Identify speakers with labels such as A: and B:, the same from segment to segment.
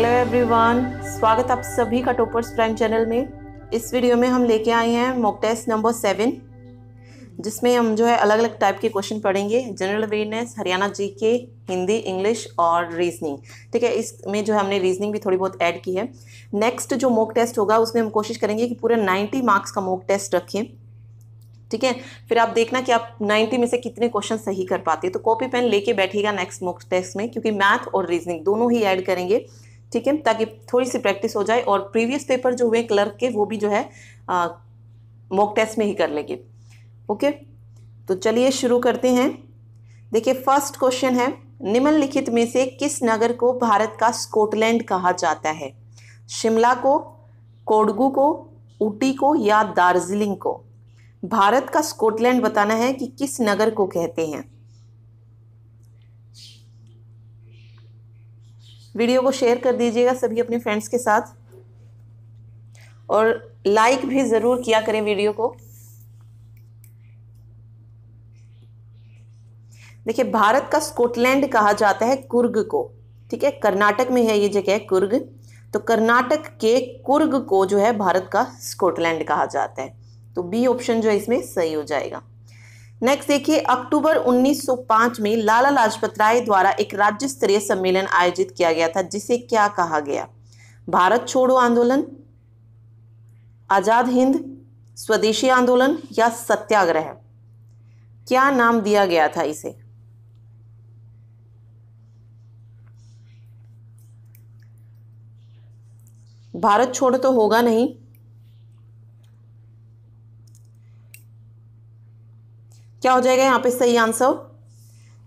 A: Hello everyone स्वागत आप सभी का टोपर्स प्राइम चैनल में इस वीडियो में हम लेके आए हैं मॉक टेस्ट नंबर सेवन जिसमें हम जो है अलग अलग टाइप के क्वेश्चन पढ़ेंगे जनरल अवेयरनेस हरियाणा जी के हिंदी इंग्लिश और रीजनिंग ठीक है इसमें जो है हमने रीजनिंग भी थोड़ी बहुत ऐड की है नेक्स्ट जो मॉक टेस्ट होगा उसमें हम कोशिश करेंगे कि पूरा नाइन्टी मार्क्स का मॉक टेस्ट रखें ठीक है फिर आप देखना कि आप 90 में से कितने क्वेश्चन सही कर पाते हैं तो कॉपी पेन लेके बैठिएगा नेक्स्ट मॉक टेस्ट में क्योंकि मैथ और रीजनिंग दोनों ही ऐड करेंगे ठीक है ताकि थोड़ी सी प्रैक्टिस हो जाए और प्रीवियस पेपर जो हुए क्लर्क के वो भी जो है मॉक टेस्ट में ही कर लेंगे ओके तो चलिए शुरू करते हैं देखिए फर्स्ट क्वेश्चन है निम्नलिखित में से किस नगर को भारत का स्कॉटलैंड कहा जाता है शिमला को कोडगू को ऊटी को या दार्जिलिंग को भारत का स्कॉटलैंड बताना है कि किस नगर को कहते हैं वीडियो को शेयर कर दीजिएगा सभी अपने फ्रेंड्स के साथ और लाइक भी ज़रूर किया करें वीडियो को देखिए भारत का स्कॉटलैंड कहा जाता है कुर्ग को ठीक है कर्नाटक में है ये जगह कुर्ग तो कर्नाटक के कुर्ग को जो है भारत का स्कॉटलैंड कहा जाता है तो बी ऑप्शन जो है इसमें सही हो जाएगा नेक्स्ट देखिए अक्टूबर 1905 में लाला लाजपत राय द्वारा एक राज्य स्तरीय सम्मेलन आयोजित किया गया था जिसे क्या कहा गया भारत छोड़ो आंदोलन आज़ाद हिंद स्वदेशी आंदोलन या सत्याग्रह क्या नाम दिया गया था इसे भारत छोड़ तो होगा नहीं क्या हो जाएगा यहाँ पे सही आंसर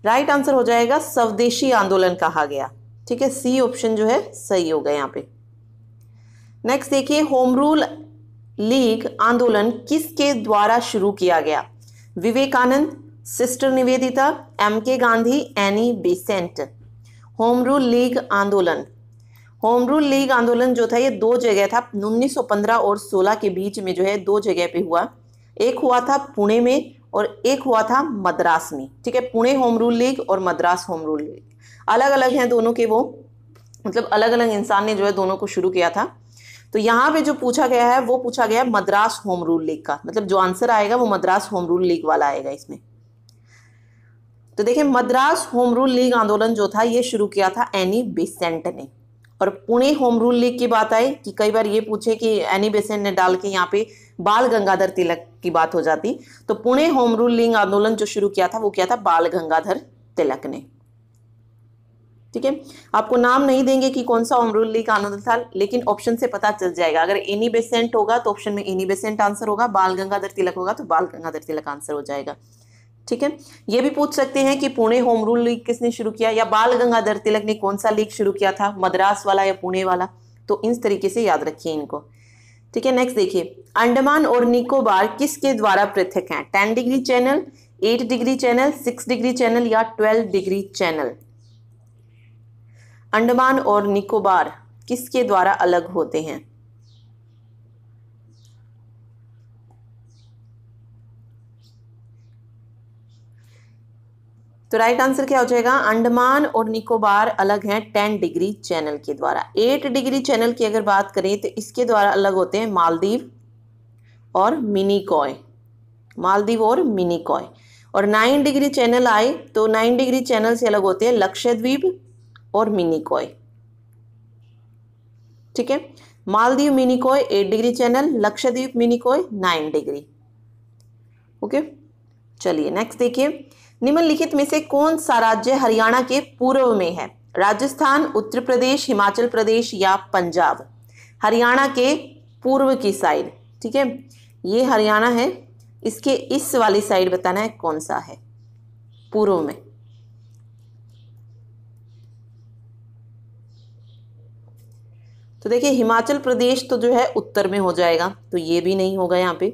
A: राइट आंसर हो जाएगा स्वदेशी आंदोलन कहा गया ठीक है सी ऑप्शन जो है सही होगा यहाँ पे नेक्स्ट देखिए होम रूल लीग आंदोलन किसके द्वारा शुरू किया गया Vivekananda sister Nivedita M K Gandhi Annie Besant home rule league आंदोलन होम रूल लीग आंदोलन जो था ये दो जगह था 1915 और 16 के बीच में जो है दो जगह पे हुआ एक हुआ था पुणे में और एक हुआ था मद्रास में ठीक है पुणे होम रूल लीग और मद्रास होम रूल लीग अलग अलग हैं दोनों के वो मतलब अलग अलग इंसान ने जो है दोनों को शुरू किया था तो यहाँ पे जो पूछा गया है वो पूछा गया है मद्रास होम रूल लीग का मतलब जो आंसर आएगा वो मद्रास होम रूल लीग वाला आएगा इसमें तो देखिए मद्रास होम रूल लीग आंदोलन जो था ये शुरू किया था एनी बेसेंट ने पर पुणे होम रूल लीग की बात आए कि कई बार ये पूछे कि एनी बेसेंट ने डाल के यहाँ पे बाल गंगाधर तिलक की बात हो जाती तो पुणे होम रूल लीग आंदोलन जो शुरू किया था वो किया था बाल गंगाधर तिलक ने ठीक है आपको नाम नहीं देंगे कि कौन सा होम रूल लीग आंदोलन था लेकिन ऑप्शन से पता चल जाएगा अगर एनी बेसेंट होगा तो ऑप्शन में एनी बेसेंट आंसर होगा बाल गंगाधर तिलक होगा तो बाल गंगाधर तिलक आंसर हो जाएगा ठीक है ये भी पूछ सकते हैं कि पुणे होम रूल लीग किसने शुरू किया या बाल गंगाधर तिलक ने कौन सा लीग शुरू किया था मद्रास वाला या पुणे वाला तो इस तरीके से याद रखिए इनको ठीक है नेक्स्ट देखिए अंडमान और निकोबार किसके द्वारा पृथक है ten degree channel eight degree channel six degree channel या ट्वेल्व डिग्री चैनल अंडमान और निकोबार किसके द्वारा अलग होते हैं तो राइट आंसर क्या हो जाएगा अंडमान और निकोबार अलग हैं टेन डिग्री चैनल के द्वारा एट डिग्री चैनल की अगर बात करें तो इसके द्वारा अलग होते हैं मालदीव और मिनीकॉय मालदीव और मिनीकॉय और नाइन डिग्री चैनल आए तो नाइन डिग्री चैनल से अलग होते हैं लक्षद्वीप और मिनीकॉय ठीक है Maldives Minicoy eight degree channel Lakshadweep Minicoy nine degree okay चलिए नेक्स्ट देखिए निम्नलिखित में से कौन सा राज्य हरियाणा के पूर्व में है राजस्थान उत्तर प्रदेश हिमाचल प्रदेश या पंजाब हरियाणा के पूर्व की साइड ठीक है ये हरियाणा है इसके इस वाली साइड बताना है कौन सा है पूर्व में तो देखिए हिमाचल प्रदेश तो जो है उत्तर में हो जाएगा तो ये भी नहीं होगा यहाँ पे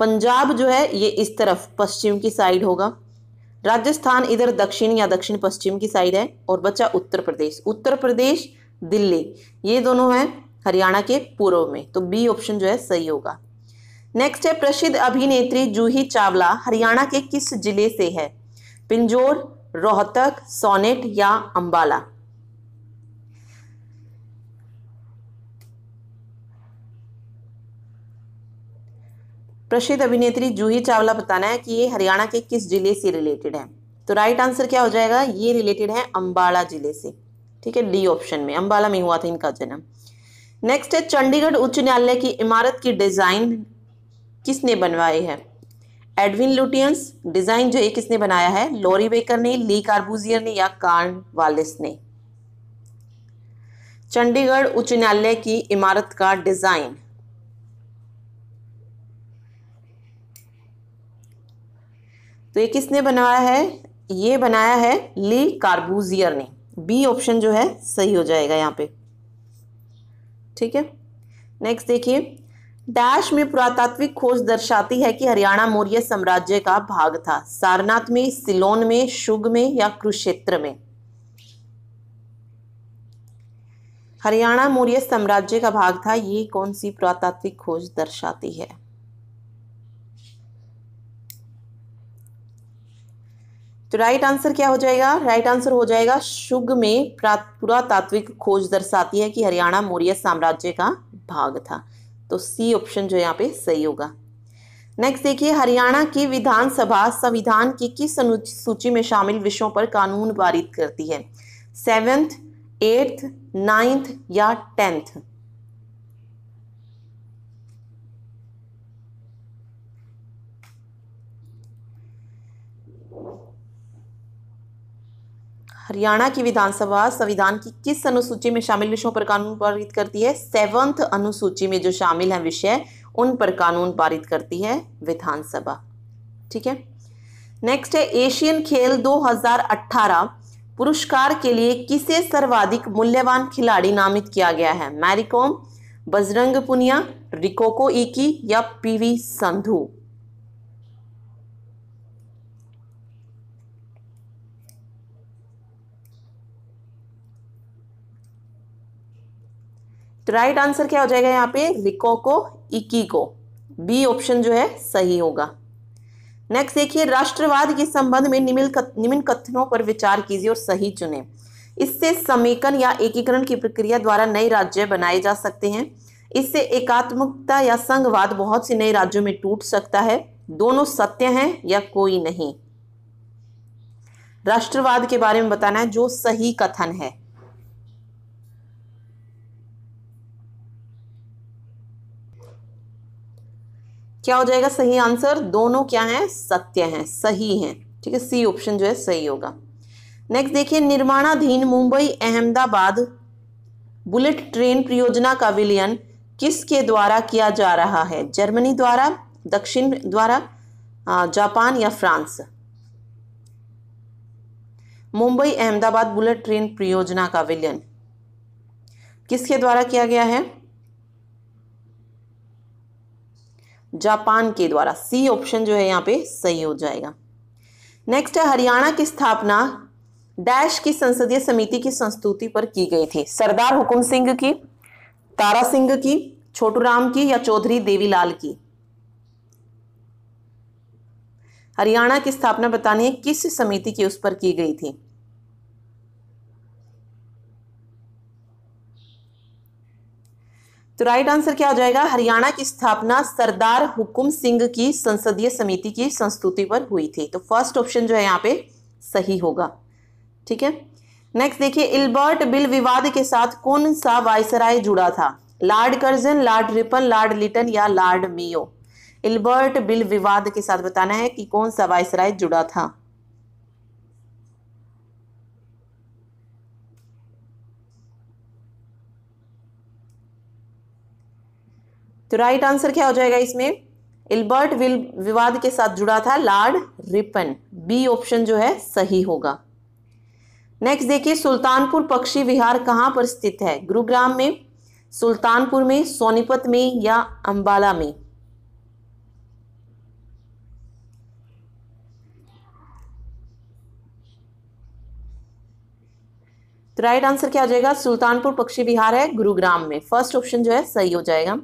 A: पंजाब जो है ये इस तरफ पश्चिम की साइड होगा राजस्थान इधर दक्षिण या दक्षिण पश्चिम की साइड है और बचा उत्तर प्रदेश उत्तर प्रदेश दिल्ली ये दोनों है हरियाणा के पूर्व में तो बी ऑप्शन जो है सही होगा नेक्स्ट है प्रसिद्ध अभिनेत्री जूही चावला हरियाणा के किस जिले से है पिंजोर रोहतक सोनेट या अंबाला प्रसिद्ध अभिनेत्री जूही चावला बताना है कि ये हरियाणा के किस जिले से रिलेटेड है तो राइट आंसर क्या हो जाएगा ये रिलेटेड है अम्बाला जिले से ठीक है डी ऑप्शन में अम्बाला में हुआ था इनका जन्म नेक्स्ट है चंडीगढ़ उच्च न्यायालय की इमारत की डिज़ाइन किसने बनवाई है एडविन लुटियंस डिज़ाइन जो है किसने बनाया है लॉरी बेकर ने ली कार्बूजियर ने या कार्न वालिस ने चंडीगढ़ उच्च न्यायालय की इमारत का डिज़ाइन तो ये किसने बनाया है ये बनाया है ली कार्बूजियर ने बी ऑप्शन जो है सही हो जाएगा यहाँ पे ठीक है नेक्स्ट देखिए डैश में पुरातात्विक खोज दर्शाती है कि हरियाणा मौर्य साम्राज्य का भाग था सारनाथ में सिलोन में शुग में या कुरुक्षेत्र में हरियाणा मौर्य साम्राज्य का भाग था ये कौन सी पुरातात्विक खोज दर्शाती है तो राइट आंसर क्या हो जाएगा राइट आंसर हो जाएगा शुग में पुरातात्विक खोज दर्शाती है कि हरियाणा मौर्य साम्राज्य का भाग था तो सी ऑप्शन जो यहाँ पे सही होगा नेक्स्ट देखिए हरियाणा की विधानसभा संविधान की किस सूची में शामिल विषयों पर कानून पारित करती है सेवेंथ एट्थ नाइन्थ या टेंथ हरियाणा की विधानसभा संविधान की किस अनुसूची में शामिल विषयों पर कानून पारित करती है सेवंथ अनुसूची में जो शामिल है विषय उन पर कानून पारित करती है विधानसभा ठीक है नेक्स्ट है एशियन खेल 2018 पुरस्कार के लिए किसे सर्वाधिक मूल्यवान खिलाड़ी नामित किया गया है मैरीकॉम बजरंग पुनिया रिकोको इकी या पीवी संधू राइट आंसर क्या हो जाएगा यहाँ पे रिकोको इकीको बी ऑप्शन जो है सही होगा नेक्स्ट देखिए राष्ट्रवाद के संबंध में निम्न निम्न कथनों पर विचार कीजिए और सही चुने इससे समेकन या एकीकरण की प्रक्रिया द्वारा नए राज्य बनाए जा सकते हैं इससे एकात्मकता या संघवाद बहुत से नए राज्यों में टूट सकता है दोनों सत्य हैं या कोई नहीं राष्ट्रवाद के बारे में बताना है जो सही कथन है क्या हो जाएगा सही आंसर दोनों क्या हैं सत्य हैं सही हैं ठीक है सी ऑप्शन जो है सही होगा नेक्स्ट देखिए निर्माणाधीन मुंबई अहमदाबाद बुलेट ट्रेन परियोजना का विलयन किसके द्वारा किया जा रहा है जर्मनी द्वारा दक्षिण द्वारा जापान या France Mumbai Ahmedabad bullet train परियोजना का विलयन किसके द्वारा किया गया है जापान के द्वारा सी ऑप्शन जो है यहाँ पे सही हो जाएगा नेक्स्ट है हरियाणा की स्थापना डैश की संसदीय समिति की संस्तुति पर की गई थी सरदार हुकुम सिंह की तारा सिंह की छोटू राम की या चौधरी देवीलाल की हरियाणा की स्थापना बतानी है किस समिति की उस पर की गई थी तो राइट आंसर क्या हो जाएगा हरियाणा की स्थापना सरदार हुकुम सिंह की संसदीय समिति की संस्तुति पर हुई थी तो फर्स्ट ऑप्शन जो है यहाँ पे सही होगा ठीक है नेक्स्ट देखिए इल्बर्ट बिल विवाद के साथ कौन सा वायसराय जुड़ा था lord Curzon lord Ripon lord Lytton या लॉर्ड मियो इल्बर्ट बिल विवाद के साथ बताना है कि कौन सा वायसराय जुड़ा था तो राइट आंसर क्या हो जाएगा इसमें इल्बर्ट विल विवाद के साथ जुड़ा था लॉर्ड रिपन बी ऑप्शन जो है सही होगा नेक्स्ट देखिए सुल्तानपुर पक्षी विहार कहाँ पर स्थित है गुरुग्राम में सुल्तानपुर में सोनीपत में या अंबाला में तो राइट आंसर क्या हो जाएगा सुल्तानपुर पक्षी विहार है गुरुग्राम में फर्स्ट ऑप्शन जो है सही हो जाएगा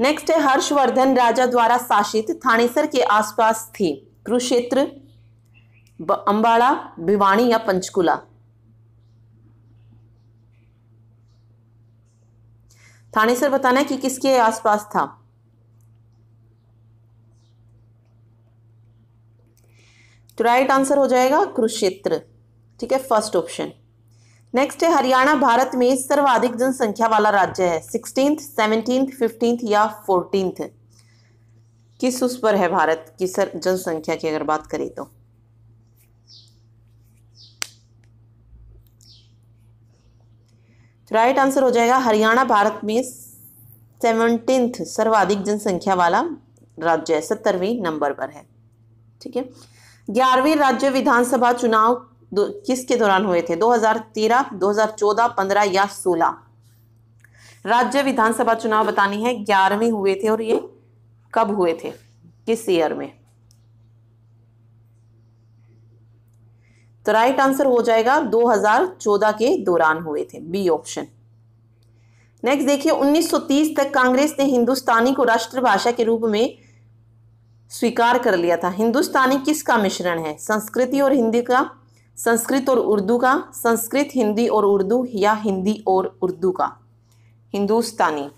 A: नेक्स्ट है हर्षवर्धन राजा द्वारा शासित थानेसर के आसपास थी कुरुक्षेत्र अंबाड़ा भिवाणी या पंचकुला थानेसर बताना है कि किसके आसपास था तो राइट आंसर हो जाएगा कुरुक्षेत्र ठीक है फर्स्ट ऑप्शन नेक्स्ट है हरियाणा भारत में सर्वाधिक जनसंख्या वाला राज्य है सिक्सटींथ सेवनटींथ फिफ्टींथ या फोर्टींथ किस उस पर है भारत की सर जनसंख्या की अगर बात करें तो राइट आंसर हो जाएगा हरियाणा भारत में सेवनटींथ सर्वाधिक जनसंख्या वाला राज्य है सत्तरवीं नंबर पर है ठीक है ग्यारहवीं राज्य विधानसभा चुनाव किसके दौरान हुए थे 2013, 2014, 15 या 16 राज्य विधानसभा चुनाव बतानी है ग्यारहवीं हुए थे और ये कब हुए थे किस ईयर में तो राइट आंसर हो जाएगा 2014 के दौरान हुए थे बी ऑप्शन नेक्स्ट देखिए 1930 तक कांग्रेस ने हिंदुस्तानी को राष्ट्रभाषा के रूप में स्वीकार कर लिया था हिंदुस्तानी किसका मिश्रण है संस्कृति और हिंदी का संस्कृत और उर्दू का संस्कृत हिंदी और उर्दू या हिंदी और उर्दू का हिंदुस्तानी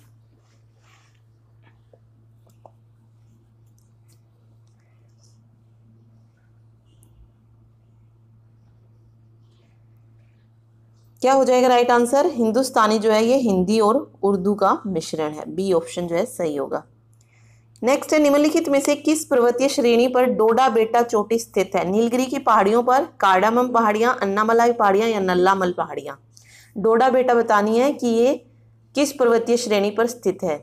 A: क्या हो जाएगा राइट आंसर हिंदुस्तानी जो है ये हिंदी और उर्दू का मिश्रण है बी ऑप्शन जो है सही होगा नेक्स्ट है निम्नलिखित में से किस पर्वतीय श्रेणी पर डोडा बेटा चोटी स्थित है नीलगिरी की पहाड़ियों पर कार्डामम पहाड़ियां अन्नामलाई पहाड़ियां या नल्लामल पहाड़ियां डोडा बेटा बतानी है कि ये किस पर्वतीय श्रेणी पर स्थित है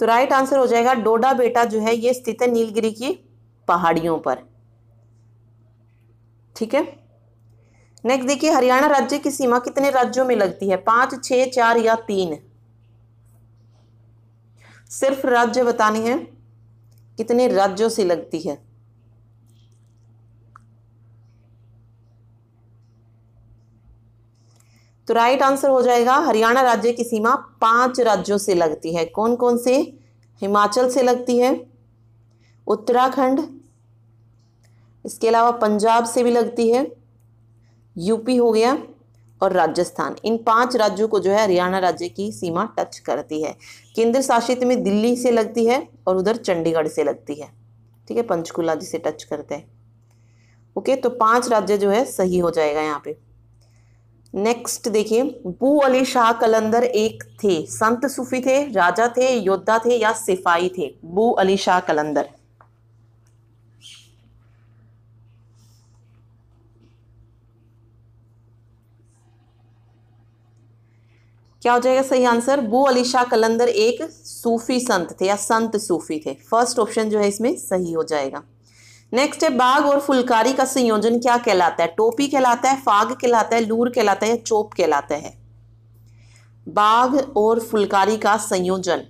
A: तो राइट आंसर हो जाएगा डोडा बेटा जो है ये स्थित है नीलगिरी की पहाड़ियों पर ठीक है नेक्स्ट देखिए हरियाणा राज्य की सीमा कितने राज्यों में लगती है पांच छ चार या तीन सिर्फ राज्य बताने हैं कितने राज्यों से लगती है तो राइट आंसर हो जाएगा हरियाणा राज्य की सीमा पांच राज्यों से लगती है कौन कौन से हिमाचल से लगती है उत्तराखंड इसके अलावा पंजाब से भी लगती है यूपी हो गया और राजस्थान इन पांच राज्यों को जो है हरियाणा राज्य की सीमा टच करती है केंद्र शासित में दिल्ली से लगती है और उधर चंडीगढ़ से लगती है ठीक है पंचकुला जिसे टच करते हैं ओके तो पांच राज्य जो है सही हो जाएगा यहाँ पे नेक्स्ट देखिए बू अली शाह कलंदर एक थे संत सूफी थे राजा थे योद्धा थे या सिपाही थे बू अली शाह कलंदर क्या हो जाएगा सही आंसर बू अली शाह कलंदर एक सूफी संत थे या संत सूफी थे फर्स्ट ऑप्शन जो है इसमें सही हो जाएगा नेक्स्ट है बाग और फुलकारी का संयोजन क्या कहलाता है टोपी कहलाता है फाग कहलाता है लूर कहलाता है या चोप कहलाता है बाघ और फुलकारी का संयोजन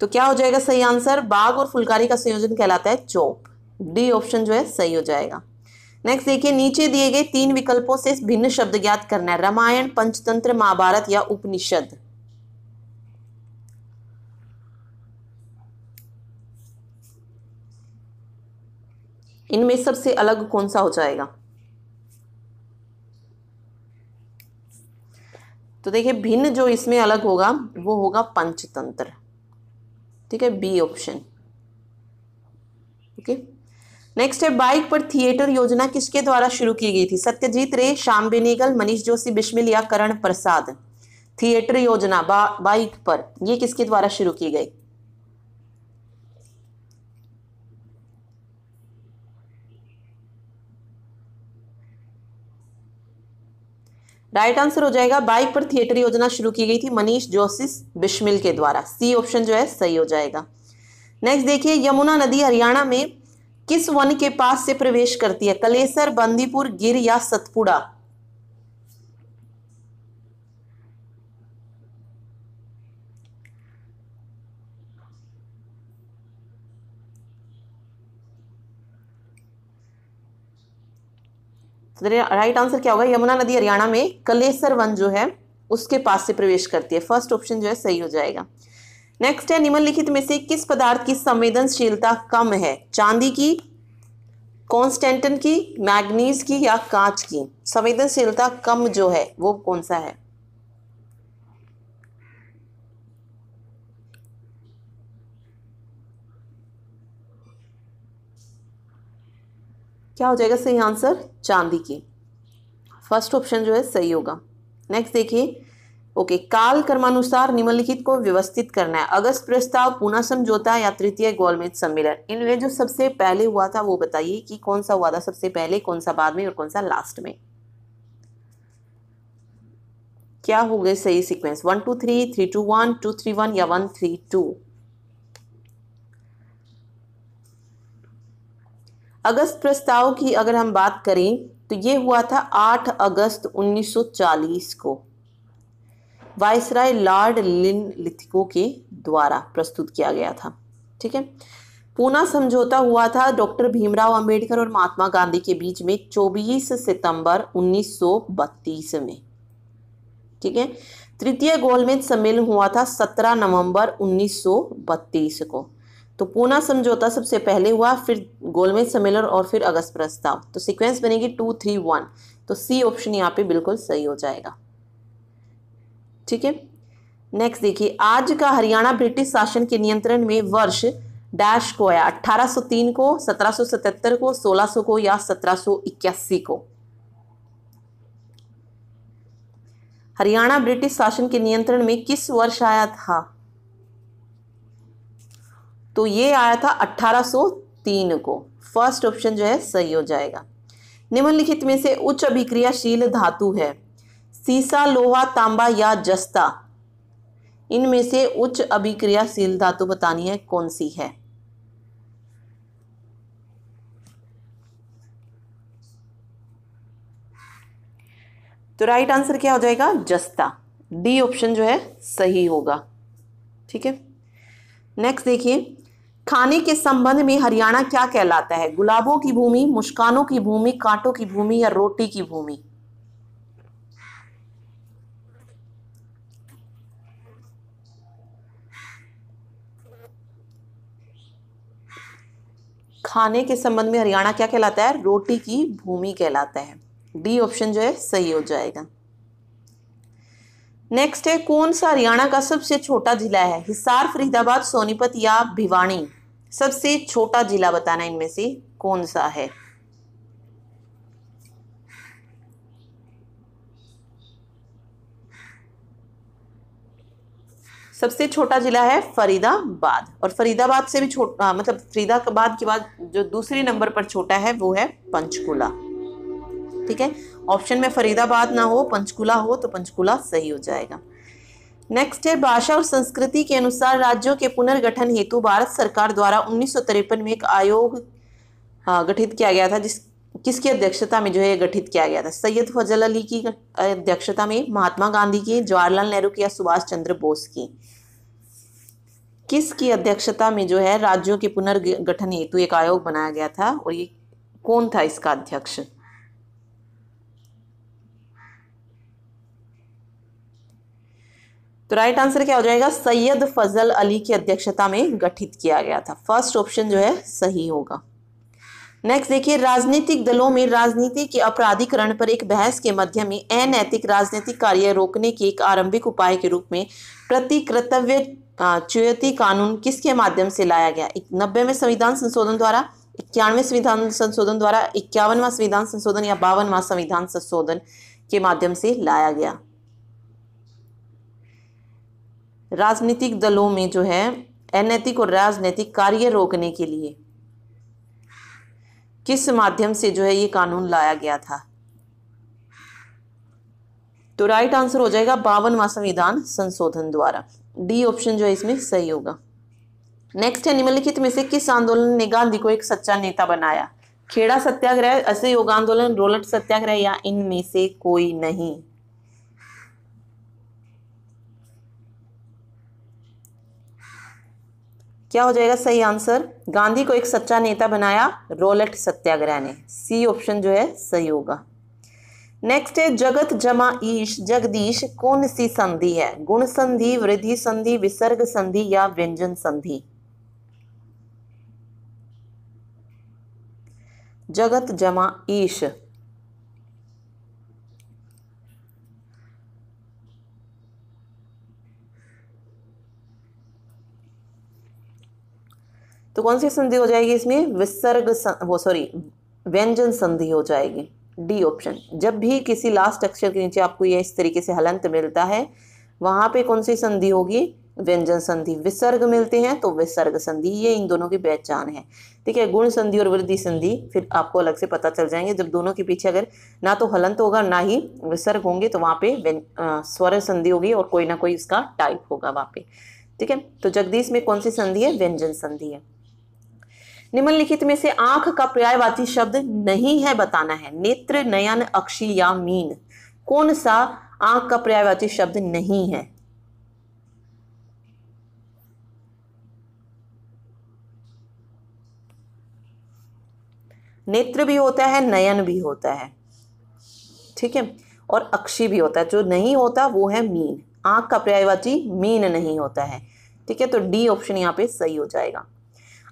A: तो क्या हो जाएगा सही आंसर बाघ और फुलकारी का संयोजन कहलाता है चोप डी ऑप्शन जो है सही हो जाएगा नेक्स्ट देखिए नीचे दिए गए तीन विकल्पों से भिन्न शब्द ज्ञात करना है रामायण पंचतंत्र महाभारत या उपनिषद इनमें सबसे अलग कौन सा हो जाएगा तो देखिए भिन्न जो इसमें अलग होगा वो होगा पंचतंत्र ठीक है B option okay okay? Next है बाइक पर थिएटर योजना किसके द्वारा शुरू की गई थी सत्यजीत रे श्याम बेनेगल मनीष जोशी बिश्मिल या करण प्रसाद थिएटर योजना बा, बाइक पर यह किसके द्वारा शुरू की गई राइट आंसर हो जाएगा बाइक पर थिएटर योजना शुरू की गई थी मनीष जोसिस बिश्मिल के द्वारा सी ऑप्शन जो है सही हो जाएगा नेक्स्ट देखिए यमुना नदी हरियाणा में किस वन के पास से प्रवेश करती है कलेसर बंदीपुर गिर या सतपुड़ा तो राइट आंसर क्या होगा यमुना नदी हरियाणा में कलेसर वन जो है उसके पास से प्रवेश करती है फर्स्ट ऑप्शन जो है सही हो जाएगा नेक्स्ट है निम्नलिखित में से किस पदार्थ की संवेदनशीलता कम है चांदी की कॉन्स्टेंटन की मैग्नीज की या कांच की संवेदनशीलता कम जो है वो कौन सा है क्या हो जाएगा सही आंसर चांदी की फर्स्ट ऑप्शन जो है सही होगा नेक्स्ट देखिए ओके काल कर्मानुसार निम्नलिखित को व्यवस्थित करना है अगस्त प्रस्ताव पुनः समझौता या तृतीय गोलमेज सम्मेलन इनमें जो सबसे पहले हुआ था वो बताइए कि कौन सा हुआ था सबसे पहले कौन सा बाद में और कौन सा लास्ट में क्या हो गए सही sequence one two three three two one two three one या वन थ्री टू अगस्त प्रस्ताव की अगर हम बात करें तो ये हुआ था 8 अगस्त 1940 को वायसराय लॉर्ड लिन लिथिको के द्वारा प्रस्तुत किया गया था ठीक है पूना समझौता हुआ था डॉक्टर भीमराव अंबेडकर और महात्मा गांधी के बीच में 24 सितंबर 1932 में ठीक है तृतीय गोलमेज सम्मेलन हुआ था 17 नवंबर 1932 को तो पूना समझौता सबसे पहले हुआ फिर गोलमेज सम्मेलन और फिर अगस्त प्रस्ताव तो सीक्वेंस बनेगी टू थ्री वन तो सी ऑप्शन यहाँ पे बिल्कुल सही हो जाएगा ठीक है नेक्स्ट देखिए आज का हरियाणा ब्रिटिश शासन के नियंत्रण में वर्ष डैश को आया 1803 को 1777 को 1600 को या 1781 को हरियाणा ब्रिटिश शासन के नियंत्रण में किस वर्ष आया था तो ये आया था 1803 को फर्स्ट ऑप्शन जो है सही हो जाएगा निम्नलिखित में से उच्च अभिक्रियाशील धातु है सीसा लोहा तांबा या जस्ता इनमें से उच्च अभिक्रियाशील धातु बतानी है कौन सी है तो राइट आंसर क्या हो जाएगा जस्ता डी ऑप्शन जो है सही होगा ठीक है नेक्स्ट देखिए खाने के संबंध में हरियाणा क्या कहलाता है गुलाबों की भूमि मुस्कानों की भूमि कांटों की भूमि या रोटी की भूमि खाने के संबंध में हरियाणा क्या कहलाता है रोटी की भूमि कहलाता है डी ऑप्शन जो है सही हो जाएगा नेक्स्ट है कौन सा हरियाणा का सबसे छोटा जिला है हिसार फरीदाबाद सोनीपत या भिवानी सबसे छोटा जिला बताना इनमें से कौन सा है सबसे छोटा ज़िला है फरीदाबाद और फरीदाबाद से भी छोटा मतलब फरीदाबाद के बाद जो दूसरे नंबर पर छोटा है वो है पंचकुला ठीक है ऑप्शन में फरीदाबाद ना हो पंचकुला हो तो पंचकुला सही हो जाएगा नेक्स्ट है भाषा और संस्कृति के अनुसार राज्यों के पुनर्गठन हेतु भारत सरकार द्वारा उन्नीस में एक आयोग हाँ, गठित किया गया था जिस किसकी अध्यक्षता में जो है गठित किया गया था सैयद फजल अली की अध्यक्षता में महात्मा गांधी की जवाहरलाल नेहरू की या सुभाष चंद्र बोस की किसकी अध्यक्षता में जो है राज्यों के पुनर्गठन हेतु एक आयोग बनाया गया था और ये कौन था इसका अध्यक्ष तो राइट आंसर क्या हो जाएगा सैयद फजल अली की अध्यक्षता में गठित किया गया था फर्स्ट ऑप्शन जो है सही होगा नेक्स्ट देखिए राजनीतिक दलों में राजनीति के अपराधिकरण पर एक बहस के मध्य में अनैतिक राजनीतिक कार्य रोकने के एक आरंभिक उपाय के रूप में प्रति कर्तव्य चुयती कानून किसके माध्यम से लाया गया नब्बेवें संविधान संशोधन द्वारा इक्यानवे संविधान संशोधन द्वारा इक्यावनवा संविधान संशोधन या बावनवा संविधान संशोधन के माध्यम से लाया गया राजनीतिक दलों में जो है अनैतिक और राजनीतिक कार्य रोकने के लिए किस माध्यम से जो है ये कानून लाया गया था तो राइट आंसर हो जाएगा बावनवा संविधान संशोधन द्वारा डी ऑप्शन जो है इसमें सही होगा नेक्स्ट है निम्नलिखित में से किस आंदोलन ने गांधी को एक सच्चा नेता बनाया खेड़ा सत्याग्रह असहयोग आंदोलन रोलट सत्याग्रह या इनमें से कोई नहीं क्या हो जाएगा सही आंसर गांधी को एक सच्चा नेता बनाया रोलट सत्याग्रह ने सी ऑप्शन जो है सही होगा नेक्स्ट है जगत जमा ईश जगदीश कौन सी संधि है गुण संधि वृद्धि संधि विसर्ग संधि या व्यंजन संधि जगत जमा ईश तो कौन सी संधि हो जाएगी इसमें विसर्ग सं... वो सॉरी व्यंजन संधि हो जाएगी डी ऑप्शन जब भी किसी लास्ट अक्षर के नीचे आपको ये इस तरीके से हलंत मिलता है वहाँ पे कौन सी संधि होगी व्यंजन संधि विसर्ग मिलते हैं तो विसर्ग संधि ये इन दोनों की पहचान है ठीक है गुण संधि और वृद्धि संधि फिर आपको अलग से पता चल जाएंगे जब दोनों के पीछे अगर ना तो हलंत होगा ना ही विसर्ग होंगे तो वहाँ पे स्वर संधि होगी और कोई ना कोई इसका टाइप होगा वहाँ पे ठीक है तो जगदीश में कौन सी संधि है व्यंजन संधि है निम्नलिखित में से आंख का पर्यायवाची शब्द नहीं है बताना है नेत्र नयन अक्षी या मीन कौन सा आंख का पर्यायवाची शब्द नहीं है नेत्र भी होता है नयन भी होता है ठीक है और अक्षी भी होता है जो नहीं होता वो है मीन आंख का पर्यायवाची मीन नहीं होता है ठीक है तो डी ऑप्शन यहाँ पे सही हो जाएगा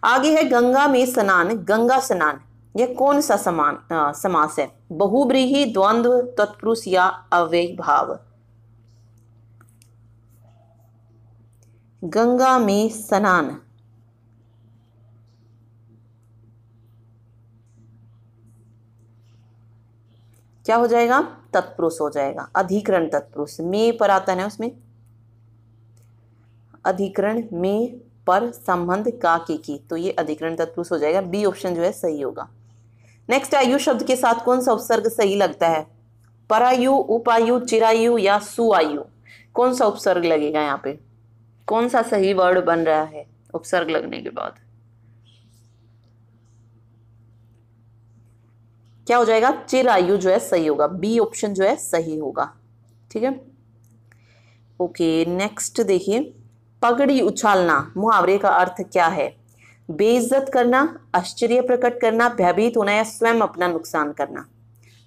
A: आगे है गंगा में स्नान गंगा स्नान यह कौन सा समान समास है बहुब्रीही द्वंद्व तत्पुरुष या अव्यय भाव गंगा में स्नान क्या हो जाएगा तत्पुरुष हो जाएगा अधिकरण तत्पुरुष में पर आता है उसमें अधिकरण में पर संबंध का की की तो ये अधिकरण तत्पुरुष हो जाएगा बी ऑप्शन जो है सही होगा नेक्स्ट आयु शब्द के साथ कौन सा उपसर्ग सही लगता है परायु उपायु चिरायु या सुआयु कौन सा उपसर्ग लगेगा यहाँ पे कौन सा सही वर्ड बन रहा है उपसर्ग लगने के बाद क्या हो जाएगा चिरायु जो है सही होगा बी ऑप्शन जो है सही होगा ठीक है ओके नेक्स्ट देखिए पगड़ी उछालना मुहावरे का अर्थ क्या है बेइज्जत करना आश्चर्य प्रकट करना भयभीत होना या स्वयं अपना नुकसान करना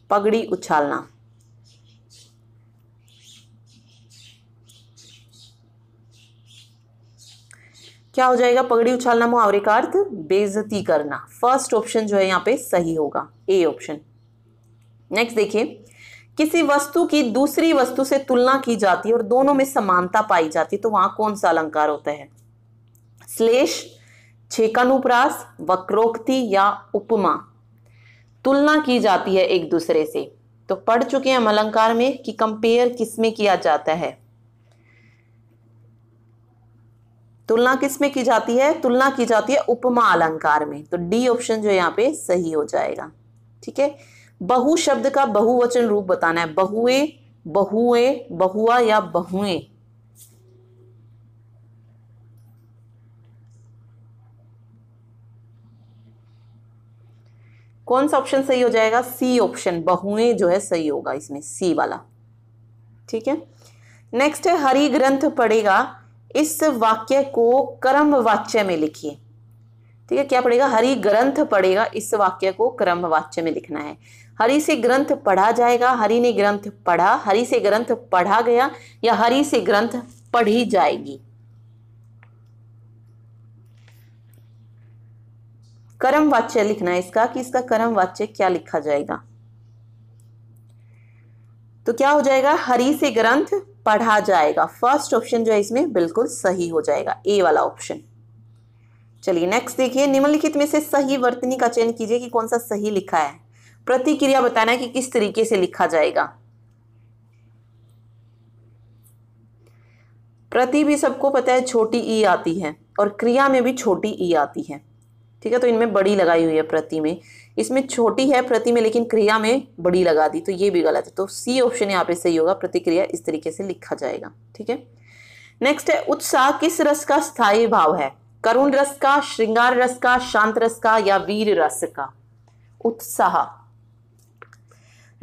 A: पगड़ी उछालना क्या हो जाएगा पगड़ी उछालना मुहावरे का अर्थ बेइज्जती करना फर्स्ट ऑप्शन जो है यहां पे सही होगा ए ऑप्शन नेक्स्ट देखिए किसी वस्तु की दूसरी वस्तु से तुलना की जाती है और दोनों में समानता पाई जाती है तो वहां कौन सा अलंकार होता है श्लेष छेकानुप्रास वक्रोक्ति या उपमा तुलना की जाती है एक दूसरे से तो पढ़ चुके हैं हम अलंकार में कि कंपेयर किस में किया जाता है तुलना किस में की जाती है तुलना की जाती है उपमा अलंकार में तो डी ऑप्शन जो यहां पे सही हो जाएगा ठीक है बहु शब्द का बहुवचन रूप बताना है बहुए बहुए बहुआ या बहुए कौन सा ऑप्शन सही हो जाएगा सी ऑप्शन बहुए जो है सही होगा इसमें सी वाला ठीक है नेक्स्ट है हरि ग्रंथ पढ़ेगा इस वाक्य को कर्म वाच्य में लिखिए ठीक है क्या पड़ेगा हरि ग्रंथ पढ़ेगा इस वाक्य को क्रम वाच्य में लिखना है हरि से ग्रंथ पढ़ा जाएगा हरि ने ग्रंथ पढ़ा हरि से ग्रंथ पढ़ा गया या हरि से ग्रंथ पढ़ी जाएगी कर्म वाच्य लिखना है इसका कि इसका कर्म वाच्य क्या लिखा जाएगा तो क्या हो जाएगा हरि से ग्रंथ पढ़ा जाएगा फर्स्ट ऑप्शन जो है इसमें बिल्कुल सही हो जाएगा ए वाला ऑप्शन चलिए नेक्स्ट देखिए निम्नलिखित में से सही वर्तनी का चयन कीजिए कि कौन सा सही लिखा है प्रतिक्रिया बताना है कि किस तरीके से लिखा जाएगा प्रति भी सबको पता है छोटी ई आती है और क्रिया में भी छोटी ई आती है ठीक है तो इनमें बड़ी लगाई हुई है प्रति में इसमें छोटी है प्रति में लेकिन क्रिया में बड़ी लगा दी तो ये भी गलत है तो सी ऑप्शन यहाँ पे सही होगा प्रतिक्रिया इस तरीके से लिखा जाएगा ठीक है नेक्स्ट है उत्साह किस रस का स्थायी भाव है करुण रस का श्रृंगार रस का शांत रस का या वीर रस का उत्साह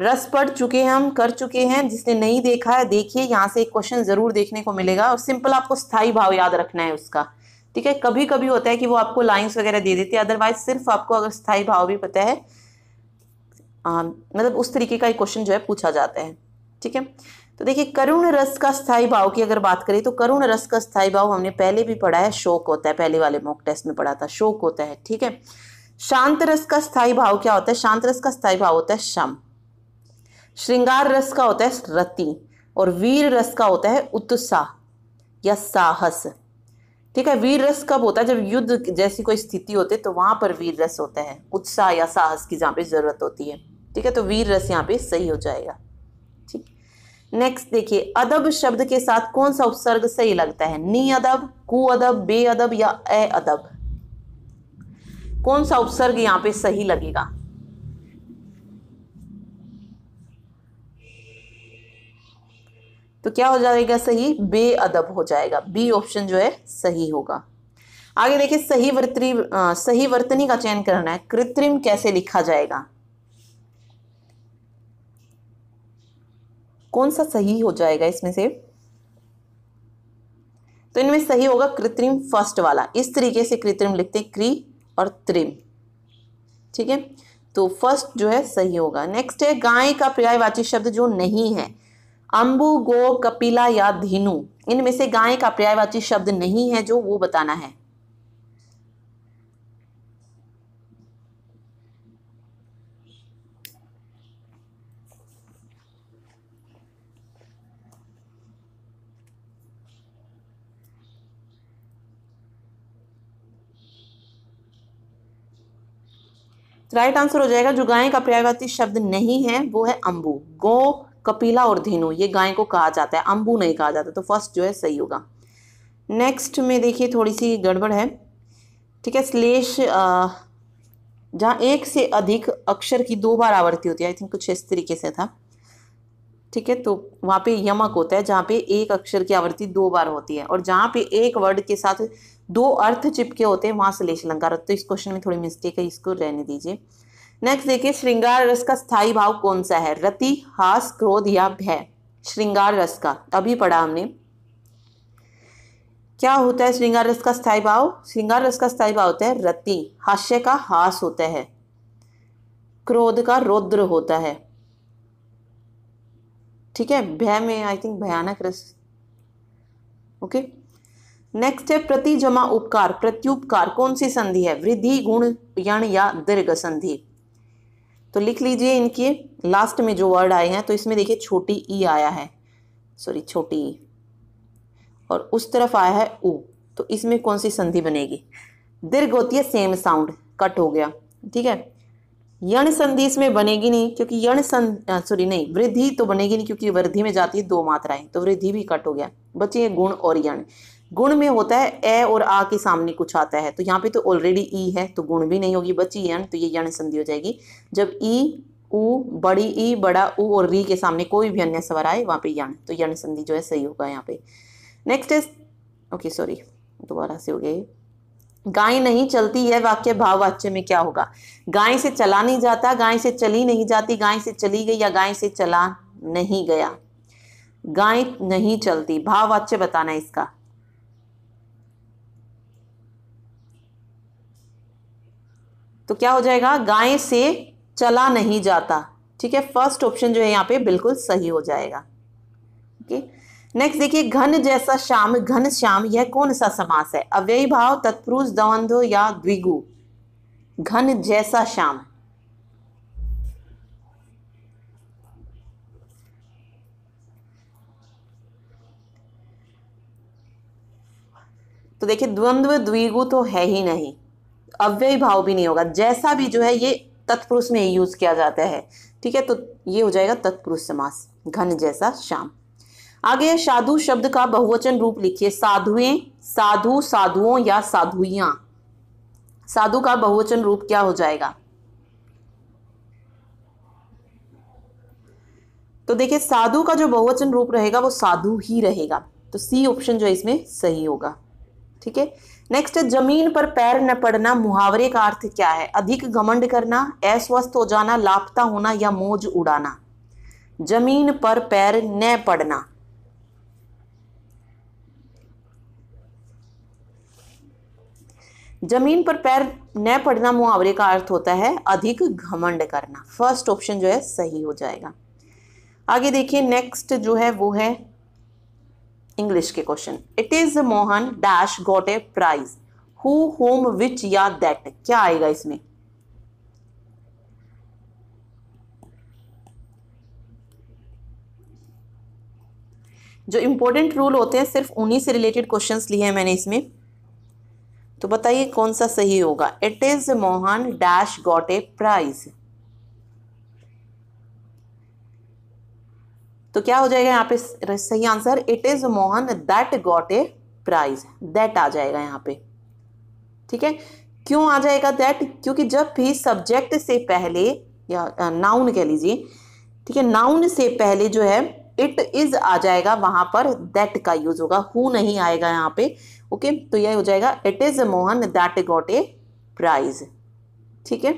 A: रस पढ़ चुके हैं हम कर चुके हैं जिसने नहीं देखा है देखिए यहाँ से एक क्वेश्चन ज़रूर देखने को मिलेगा और सिंपल आपको स्थाई भाव याद रखना है उसका ठीक है कभी कभी होता है कि वो आपको लाइंस वगैरह दे देती है अदरवाइज सिर्फ आपको अगर स्थाई भाव भी पता है आ, मतलब उस तरीके का एक क्वेश्चन जो है पूछा जाता है ठीक है तो देखिए करुण रस का स्थाई भाव की अगर बात करें तो करुण रस का स्थाई भाव हमने पहले भी पढ़ा है शोक होता है पहले वाले मॉक टेस्ट में पढ़ा था शोक होता है ठीक है शांत रस का स्थायी भाव क्या होता है शांत रस का स्थायी भाव होता है शम श्रृंगार रस का होता है रति और वीर रस का होता है उत्साह या साहस ठीक है वीर रस कब होता है जब युद्ध जैसी कोई स्थिति होती है तो वहां पर वीर रस होता है उत्साह या साहस की जहां पे ज़रूरत होती है ठीक है तो वीर रस यहाँ पे सही हो जाएगा ठीक नेक्स्ट देखिए अदब शब्द के साथ कौन सा उपसर्ग सही लगता है नी अदब कु अदब बे अदब या ए अदब कौन सा उपसर्ग यहाँ पे सही लगेगा तो क्या हो जाएगा सही बेअदब हो जाएगा बी ऑप्शन जो है सही होगा आगे देखिए सही वर्तनी सही वर्तनी का चयन करना है कृत्रिम कैसे लिखा जाएगा कौन सा सही हो जाएगा इसमें से तो इनमें सही होगा कृत्रिम फर्स्ट वाला इस तरीके से कृत्रिम लिखते हैं क्री और त्रिम ठीक है तो फर्स्ट जो है सही होगा नेक्स्ट है गाय का पर्यायवाची शब्द जो नहीं है अंबु गो कपिला या धीनु इनमें से गाय का पर्यायवाची शब्द नहीं है जो वो बताना है राइट आंसर हो जाएगा जो गाय का पर्यायवाची शब्द नहीं है वो है अंबु गो कपीला और धेनु ये गाय को कहा जाता है अंबू नहीं कहा जाता तो फर्स्ट जो है सही होगा नेक्स्ट में देखिए थोड़ी सी गड़बड़ है ठीक है श्लेष जहाँ एक से अधिक अक्षर की दो बार आवृत्ति होती है आई थिंक कुछ इस तरीके से था ठीक है तो वहाँ पे यमक होता है जहाँ पे एक अक्षर की आवृत्ति दो बार होती है और जहाँ पे एक वर्ड के साथ दो अर्थ चिपके होते हैं वहाँ से लेश अलंकार तो इस क्वेश्चन में थोड़ी मिस्टेक है इसको रहने दीजिए नेक्स्ट देखिए श्रृंगार रस का स्थायी भाव कौन सा है रति हास क्रोध या भय श्रृंगार रस का अभी पढ़ा हमने क्या होता है श्रृंगार रस का स्थायी भाव श्रृंगार रस का स्थायी भाव होता है रति हास्य का हास होता है क्रोध का रौद्र होता है ठीक है भय में आई थिंक भयानक रस ओके नेक्स्ट है प्रति जमा उपकार प्रत्युपकार कौन सी संधि है वृद्धि गुण यण या दीर्घ संधि तो लिख लीजिए इनके लास्ट में जो वर्ड आए हैं तो इसमें देखिए छोटी ई e आया है सॉरी छोटी ई e। और उस तरफ आया है ऊ तो इसमें कौन सी संधि बनेगी दीर्घ होती है सेम साउंड कट हो गया ठीक है यण संधि इसमें बनेगी नहीं क्योंकि यण संधि सॉरी नहीं वृद्धि तो बनेगी नहीं क्योंकि वृद्धि में जाती है दो मात्राएं तो वृद्धि भी कट हो गया बचे गुण और यण गुण में होता है ए और आ के सामने कुछ आता है तो यहाँ पे तो ऑलरेडी ई है तो गुण भी नहीं होगी बची यण तो ये यण संधि हो जाएगी जब ई ऊ बड़ी ई बड़ा ऊ और री के सामने कोई भी अन्य स्वर आए वहाँ पे यण तो यण संधि जो है सही होगा यहाँ पे नेक्स्ट इज ओके सॉरी दोबारा से हो गए गाय नहीं चलती यह वाक्य भाववाच्य में क्या होगा गाय से चला नहीं जाता गाय से चली नहीं जाती गाय से चली गई या गाय से चला नहीं गया गाय नहीं चलती भाववाच्य बताना इसका तो क्या हो जाएगा गाय से चला नहीं जाता ठीक है फर्स्ट ऑप्शन जो है यहाँ पे बिल्कुल सही हो जाएगा ओके नेक्स्ट देखिए घन जैसा श्याम घन श्याम यह कौन सा समास है अव्ययी भाव तत्पुरुष द्वंद्व या द्विगु घन जैसा श्याम तो देखिए द्वंद्व द्विगु तो है ही नहीं अव्यय भाव भी नहीं होगा जैसा भी जो है ये तत्पुरुष में यूज़ किया जाता है ठीक है तो ये हो जाएगा तत्पुरुष समास घन जैसा श्याम आगे साधु शब्द का बहुवचन रूप लिखिए साधुएं साधु साधुओं या साधुया साधु का बहुवचन रूप क्या हो जाएगा तो देखिए साधु का जो बहुवचन रूप रहेगा वो साधु ही रहेगा तो सी ऑप्शन जो है इसमें सही होगा ठीक है नेक्स्ट जमीन पर पैर न पड़ना मुहावरे का अर्थ क्या है अधिक घमंड करना अस्वस्थ हो जाना लापता होना या मोज उड़ाना जमीन पर पैर न पड़ना जमीन पर पैर न पड़ना मुहावरे का अर्थ होता है अधिक घमंड करना फर्स्ट ऑप्शन जो है सही हो जाएगा आगे देखिए नेक्स्ट जो है वो है इंग्लिश के question it is Mohan dash got a prize who whom which या दैट क्या आएगा इसमें जो इंपॉर्टेंट रूल होते हैं सिर्फ उन्हीं से रिलेटेड क्वेश्चंस लिए हैं मैंने इसमें तो बताइए कौन सा सही होगा it is Mohan dash got a prize तो क्या हो जाएगा यहाँ पे सही answer it is Mohan that got a prize that आ जाएगा यहाँ पे ठीक है क्यों आ जाएगा दैट क्योंकि जब भी सब्जेक्ट से पहले या नाउन कह लीजिए ठीक है नाउन से पहले जो है इट इज आ जाएगा वहां पर दैट का यूज होगा हु नहीं आएगा यहाँ पे ओके तो यह हो जाएगा it is Mohan that got a prize ठीक है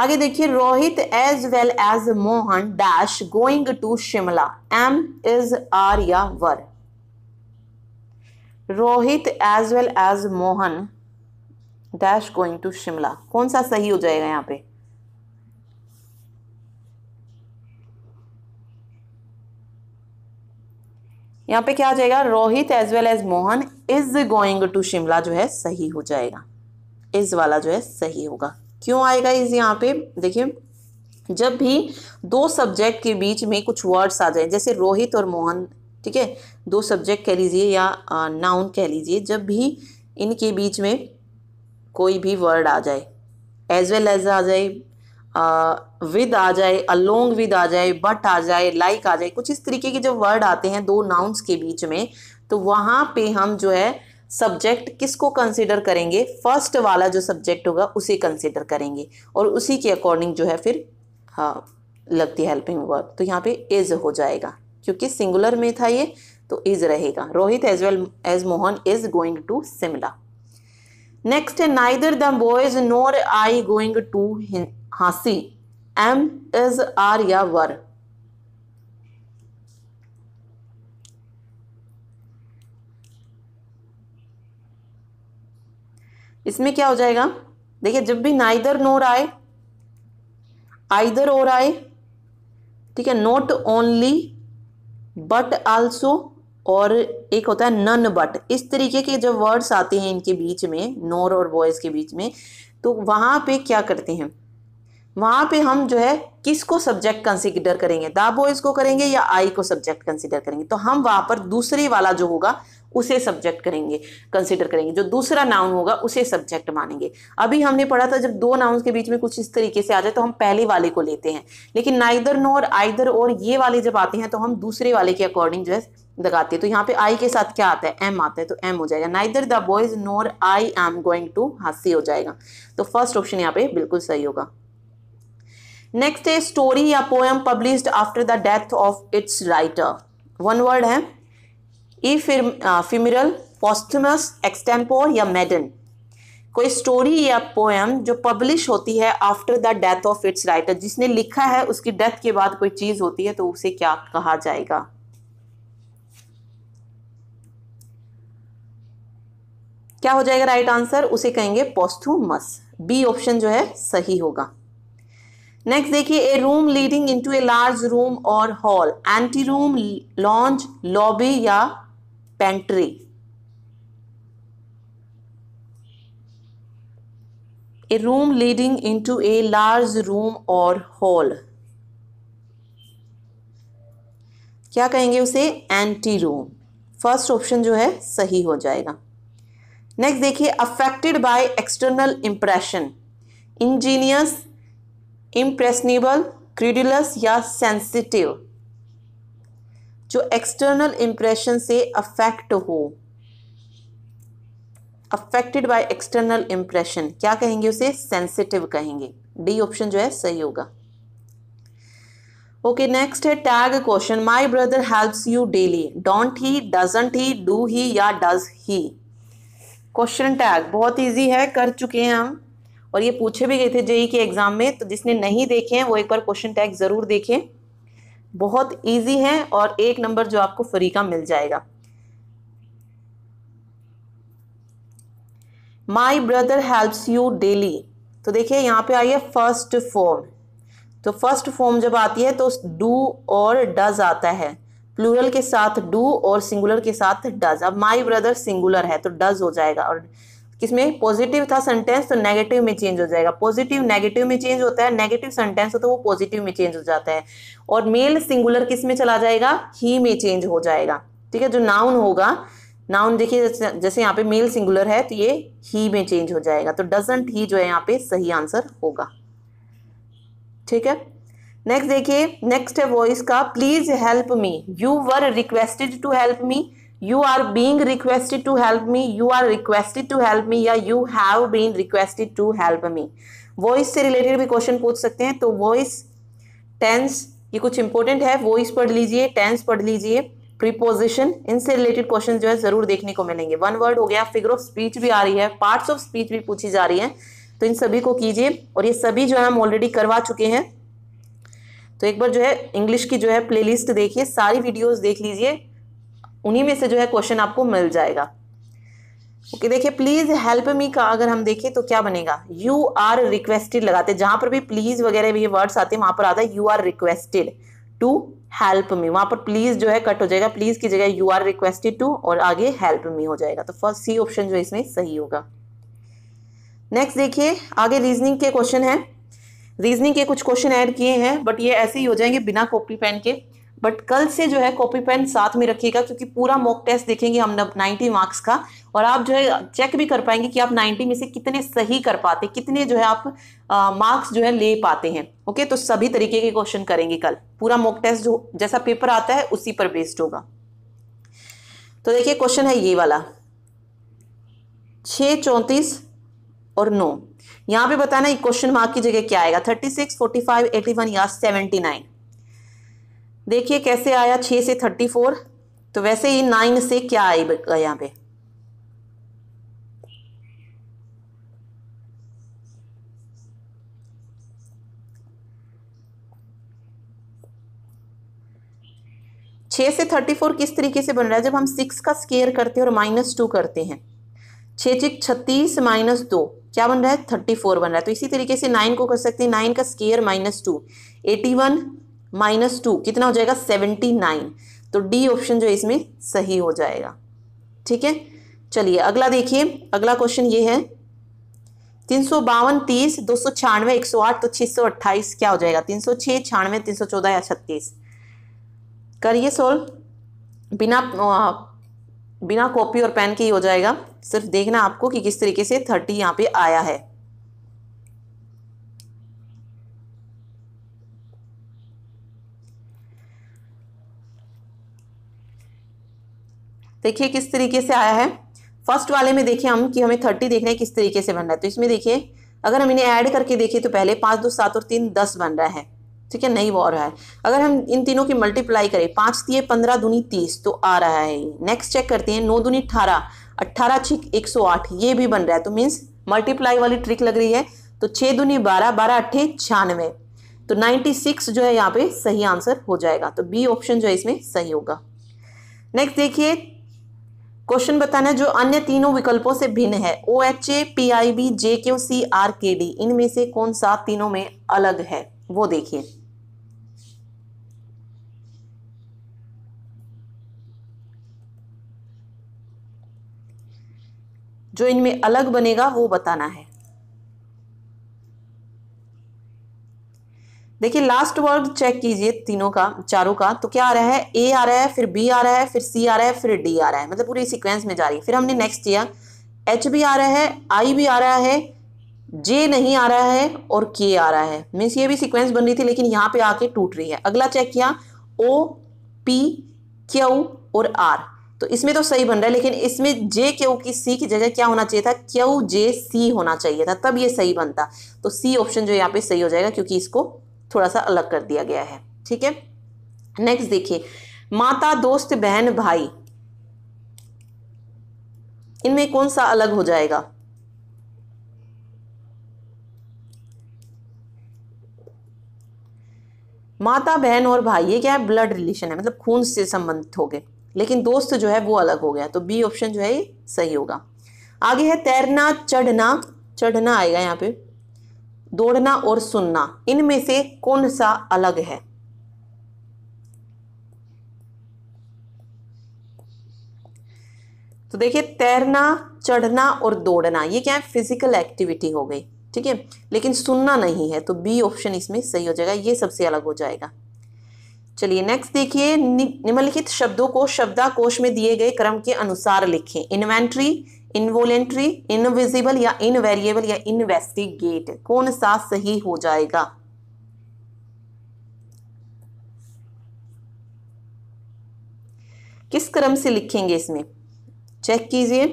A: आगे देखिए Rohit as well as Mohan dash going to Shimla am is are या were Rohit as well as Mohan dash going to Shimla कौन सा सही हो जाएगा यहाँ पे यहां पे क्या आ जाएगा Rohit as well as Mohan is going to Shimla जो है सही हो जाएगा इज वाला जो है सही होगा क्यों आएगा इस यहाँ पे देखिए जब भी दो सब्जेक्ट के बीच में कुछ वर्ड्स आ जाए जैसे रोहित और मोहन ठीक है दो सब्जेक्ट कह लीजिए या नाउन कह लीजिए जब भी इनके बीच में कोई भी वर्ड आ जाए एज वेल एज आ जाए विद आ जाए अलोंग विद आ जाए बट आ जाए लाइक like आ जाए कुछ इस तरीके के जब वर्ड आते हैं दो नाउन्स के बीच में तो वहाँ पे हम जो है सब्जेक्ट किसको कंसिडर करेंगे फर्स्ट वाला जो सब्जेक्ट होगा उसे कंसिडर करेंगे और उसी के अकॉर्डिंग जो है फिर हाँ लगती है हेल्पिंग वर्ब तो यहाँ पे इज हो जाएगा क्योंकि सिंगुलर में था ये तो इज रहेगा Rohit as well as Mohan is going to Shimla next है neither the boys nor I going to Hansi am is are या वर इसमें क्या हो जाएगा देखिए जब भी नाइदर नोर आए आइदर और आए ठीक है नॉट ओनली बट आल्सो और एक होता है नन बट इस तरीके के जब वर्ड्स आते हैं इनके बीच में नोर और बॉयज के बीच में तो वहां पे क्या करते हैं वहां पे हम जो है किस को सब्जेक्ट कंसिडर करेंगे दा बॉयज को करेंगे या आई को सब्जेक्ट कंसिडर करेंगे तो हम वहां पर दूसरे वाला जो होगा उसे सब्जेक्ट करेंगे कंसिडर करेंगे जो दूसरा नाउन होगा उसे सब्जेक्ट मानेंगे अभी हमने पढ़ा था जब दो नाउन के बीच में कुछ इस तरीके से आ जाए तो हम पहले वाले को लेते हैं लेकिन नाइदर नोर आइदर और ये वाले जब आते हैं तो हम दूसरे वाले के अकॉर्डिंग जो है लगाते हैं तो यहाँ पे आई के साथ क्या आता है एम आता है तो एम हो जाएगा neither the boys nor I am going to Hansi हो जाएगा तो फर्स्ट ऑप्शन यहाँ पे बिल्कुल सही होगा नेक्स्ट है स्टोरी या poem published after the death of its writer one word है ephemeral posthumous extempore या मेडन कोई स्टोरी या पोएम जो पब्लिश होती है after the death of its writer जिसने लिखा है उसकी डेथ के बाद कोई चीज़ होती है तो उसे क्या कहा जाएगा क्या हो जाएगा राइट आंसर उसे कहेंगे पोस्थूमस बी ऑप्शन जो है सही होगा नेक्स्ट देखिए a room leading into a large room और hall anteroom lounge lobby या pantry. A room leading into a large room or hall. क्या कहेंगे उसे एंटी रूम फर्स्ट ऑप्शन जो है सही हो जाएगा नेक्स्ट देखिए affected by external impression ingenious impressionable credulous या सेंसिटिव जो एक्सटर्नल इम्प्रेशन से अफेक्ट हो अफेक्टेड बाय एक्सटर्नल इम्प्रेशन क्या कहेंगे उसे सेंसिटिव कहेंगे डी ऑप्शन जो है सही होगा ओके नेक्स्ट है tag question my brother helps you daily don't he doesn't he do he या डज ही क्वेश्चन टैग बहुत इजी है कर चुके हैं हम और ये पूछे भी गए थे जेई e के एग्जाम में तो जिसने नहीं देखे हैं वो एक बार क्वेश्चन टैग जरूर देखें बहुत इजी है और एक नंबर जो आपको फ्री का मिल जाएगा my brother helps you daily तो देखिए यहां पे आई है फर्स्ट फॉर्म तो फर्स्ट फॉर्म जब आती है तो डू और डज आता है प्लूरल के साथ डू और सिंगुलर के साथ डज अब माई ब्रदर सिंगुलर है तो डज हो जाएगा और किसमें पॉजिटिव था सेंटेंस तो नेगेटिव में चेंज हो जाएगा पॉजिटिव नेगेटिव में चेंज होता है नेगेटिव सेंटेंस हो तो वो पॉजिटिव में चेंज हो जाता है और मेल सिंगुलर किस में चला जाएगा ही में चेंज हो जाएगा ठीक है जो नाउन होगा नाउन देखिए जैसे यहाँ पे मेल सिंगुलर है तो ये ही में चेंज हो जाएगा तो डजेंट ही जो है यहाँ पे सही आंसर होगा ठीक है नेक्स्ट देखिए नेक्स्ट है वॉइस का please help me you were requested to help me you are being requested to help me you are requested to help me या you have been requested to help me voice से related भी question पूछ सकते हैं तो voice tense ये कुछ important है वॉइस पढ़ लीजिए टेंस पढ़ लीजिए प्रीपोजिशन इनसे रिलेटेड क्वेश्चन जो है जरूर देखने को मिलेंगे वन वर्ड हो गया फिगर ऑफ स्पीच भी आ रही है पार्ट्स ऑफ स्पीच भी पूछी जा रही है तो इन सभी को कीजिए और ये सभी जो है हम ऑलरेडी करवा चुके हैं तो एक बार जो है इंग्लिश की जो है प्लेलिस्ट देखिए सारी वीडियोस देख लीजिए उन्हीं में से जो है क्वेश्चन आपको मिल जाएगा ओके okay, देखिए प्लीज़ हेल्प मी का अगर हम देखें तो क्या बनेगा यू आर रिक्वेस्टेड लगाते जहां पर भी प्लीज़ वगैरह भी वर्ड्स आते हैं वहां पर आता है you are requested to help me वहां पर प्लीज़ जो है कट हो जाएगा प्लीज़ की जगह यू आर रिक्वेस्टेड टू और आगे हेल्प मी हो जाएगा तो फर्स्ट सी ऑप्शन जो है इसमें सही होगा नेक्स्ट देखिए आगे रीजनिंग के क्वेश्चन है रीजनिंग के कुछ क्वेश्चन ऐड किए हैं बट ये ऐसे ही हो जाएंगे बिना कॉपी पेन के बट कल से जो है कॉपी पेन साथ में रखिएगा क्योंकि पूरा मॉक टेस्ट देखेंगे हम नाइन्टी मार्क्स का और आप जो है चेक भी कर पाएंगे कि आप नाइन्टी में से कितने सही कर पाते कितने जो है आप मार्क्स जो है ले पाते हैं ओके तो सभी तरीके के क्वेश्चन करेंगे कल पूरा मॉक टेस्ट जो जैसा पेपर आता है उसी पर बेस्ड होगा तो देखिए क्वेश्चन है ये वाला छ चौंतीस और नौ यहां पे बताना क्वेश्चन मार्क की जगह क्या आएगा thirty six forty five eighty one या सेवेंटी नाइन देखिए कैसे आया छः से थर्टी फोर तो वैसे ही नाइन से क्या आएगा यहाँ पे छः से थर्टी फोर किस तरीके से बन रहा है जब हम सिक्स का स्केयर करते हैं और माइनस टू करते हैं छः चिक छत्तीस माइनस दो क्या बन रहा है थर्टी फोर बन रहा है तो इसी तरीके से नाइन को कर सकते हैं नाइन का square minus two eighty one minus two कितना हो जाएगा सेवेंटी नाइन तो डी ऑप्शन जो है इसमें सही हो जाएगा ठीक है चलिए अगला देखिए अगला क्वेश्चन ये है तीन सौ बावन तीस दो सौ छियानवे एक सौ आठ तो छह सौ अट्ठाईस क्या हो जाएगा तीन सौ छह छियानवे तीन सौ चौदह या छत्तीस करिए सोल्व बिना बिना कॉपी और पेन के ही हो जाएगा सिर्फ देखना आपको कि किस तरीके से थर्टी यहाँ पे आया है देखिए किस तरीके से आया है फर्स्ट वाले में देखिए हम कि हमें थर्टी देखना है किस तरीके से बन रहा है तो इसमें देखिए अगर हम इन्हें ऐड करके देखें तो पहले पाँच दो सात और तीन दस बन रहा है ठीक है नहीं वो रहा है अगर हम इन तीनों की मल्टीप्लाई करें पाँच दिए पंद्रह दूनी तीस तो आ रहा है नेक्स्ट चेक करते हैं नौ दूनी अठारह अट्ठारह छिक एक सौ आठ ये भी बन रहा है तो मीन्स मल्टीप्लाई वाली ट्रिक लग रही है तो छः दूनी बारह बारह अट्ठे छियानवे तो नाइन्टी सिक्स जो है यहाँ पे सही आंसर हो जाएगा तो बी ऑप्शन जो है इसमें सही होगा नेक्स्ट देखिए क्वेश्चन बताना है जो अन्य तीनों विकल्पों से भिन्न है O H A P I B J Q C R K D इनमें से कौन सा तीनों में अलग है वो देखिए जो इनमें अलग बनेगा वो बताना है देखिए लास्ट वर्ड चेक कीजिए तीनों का चारों का तो क्या आ रहा है ए आ रहा है फिर बी आ रहा है फिर सी आ रहा है फिर डी आ रहा है मतलब पूरी सीक्वेंस में जा रही है फिर हमने नेक्स्ट किया एच भी आ रहा है आई भी आ रहा है जे नहीं आ रहा है और के आ रहा है मीन्स ये भी सिक्वेंस बन रही थी लेकिन यहाँ पे आके टूट रही है अगला चेक किया ओ पी क्यू और आर तो इसमें तो सही बन रहा है लेकिन इसमें जे क्यू की सी की जगह क्या होना चाहिए था क्यू जे सी होना चाहिए था तब ये सही बनता तो सी ऑप्शन जो यहाँ पे सही हो जाएगा क्योंकि इसको थोड़ा सा अलग कर दिया गया है ठीक है नेक्स्ट देखिए माता दोस्त बहन भाई इनमें कौन सा अलग हो जाएगा माता बहन और भाई ये क्या है ब्लड रिलेशन है मतलब खून से संबंधित हो गए लेकिन दोस्त जो है वो अलग हो गया तो बी ऑप्शन जो है सही होगा आगे है तैरना चढ़ना चढ़ना आएगा यहाँ पे दौड़ना और सुनना इनमें से कौन सा अलग है तो देखिए तैरना चढ़ना और दौड़ना ये क्या है फिजिकल एक्टिविटी हो गई ठीक है लेकिन सुनना नहीं है तो बी ऑप्शन इसमें सही हो जाएगा ये सबसे अलग हो जाएगा चलिए नेक्स्ट देखिए निम्नलिखित शब्दों को शब्दाकोश में दिए गए क्रम के अनुसार लिखें इन्वेंट्री इनवोलेंट्री इनविजिबल या इनवेरिएबल या इन्वेस्टिगेट कौन सा सही हो जाएगा किस क्रम से लिखेंगे इसमें चेक कीजिए